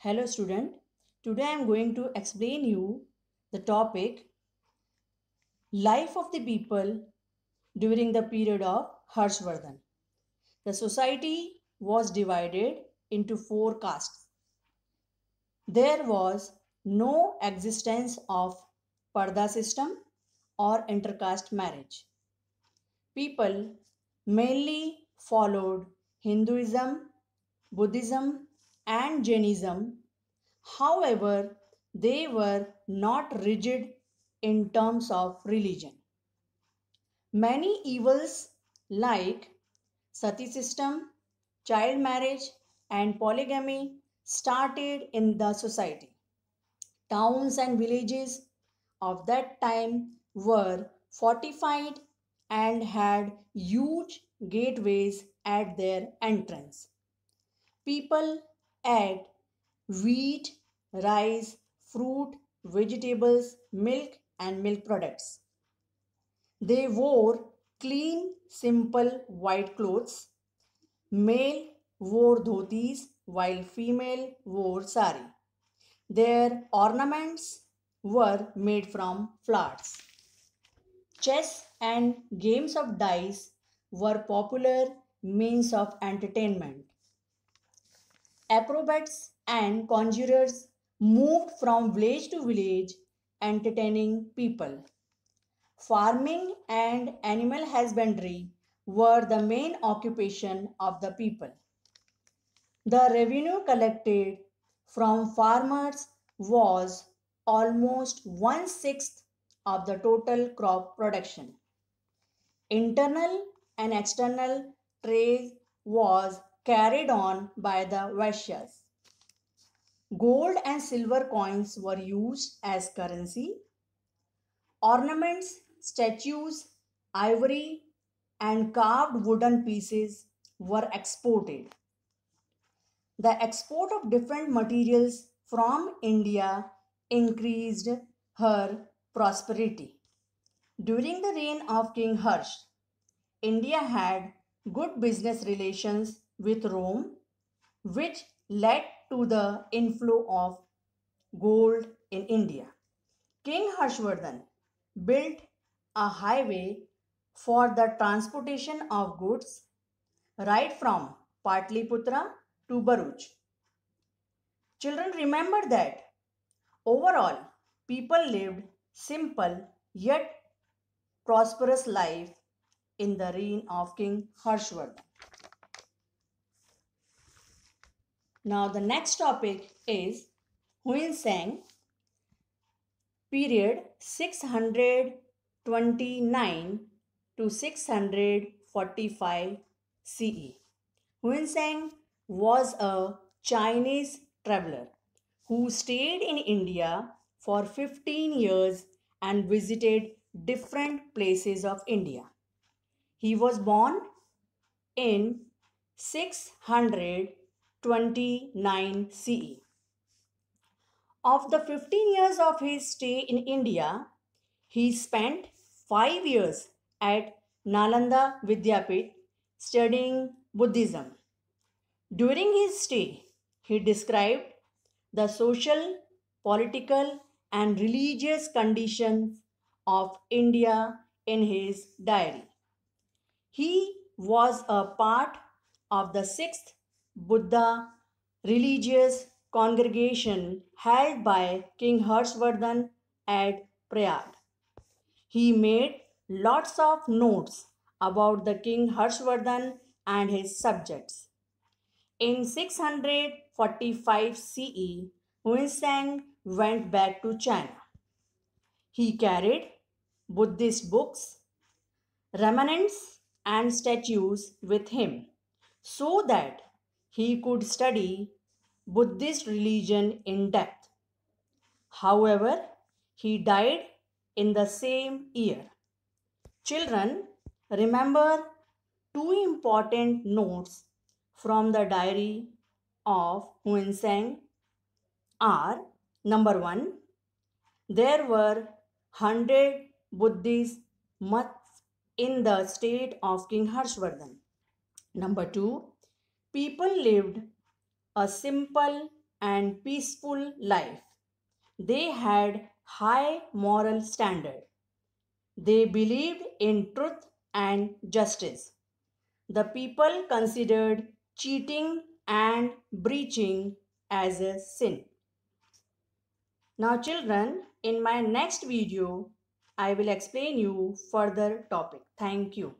Hello student, today I am going to explain you the topic Life of the people during the period of Harshvardhan. The society was divided into four castes. There was no existence of Parda system or intercaste marriage. People mainly followed Hinduism, Buddhism and Jainism. However, they were not rigid in terms of religion. Many evils like sati system, child marriage, and polygamy started in the society. Towns and villages of that time were fortified and had huge gateways at their entrance. People add wheat, rice, fruit, vegetables, milk, and milk products. They wore clean, simple white clothes. Male wore dhotis while female wore sari. Their ornaments were made from flowers. Chess and games of dice were popular means of entertainment acrobats and conjurers moved from village to village entertaining people. Farming and animal husbandry were the main occupation of the people. The revenue collected from farmers was almost one sixth of the total crop production. Internal and external trade was carried on by the Vaishyas. Gold and silver coins were used as currency. Ornaments, statues, ivory, and carved wooden pieces were exported. The export of different materials from India increased her prosperity. During the reign of King Harsh, India had good business relations with Rome, which led to the inflow of gold in India. King Harshvardhan built a highway for the transportation of goods right from Patliputra to Baruch. Children remember that overall people lived simple yet prosperous life in the reign of King Harshvardhan. Now the next topic is Huin Sang period 629 to 645 CE. Huin Sang was a Chinese traveler who stayed in India for 15 years and visited different places of India. He was born in 600 29 CE. Of the 15 years of his stay in India, he spent 5 years at Nalanda Vidyapit studying Buddhism. During his stay, he described the social, political, and religious conditions of India in his diary. He was a part of the sixth Buddha religious congregation held by King Harshvardhan at Prayag. He made lots of notes about the King Harshvardhan and his subjects. In 645 CE, Hunsang went back to China. He carried Buddhist books, remnants, and statues with him so that he could study Buddhist religion in depth. However, he died in the same year. Children, remember two important notes from the diary of Huen Sang are number one, there were 100 Buddhist monks in the state of King Harshvardhan. Number two, people lived a simple and peaceful life. They had high moral standard. They believed in truth and justice. The people considered cheating and breaching as a sin. Now children, in my next video, I will explain you further topic. Thank you.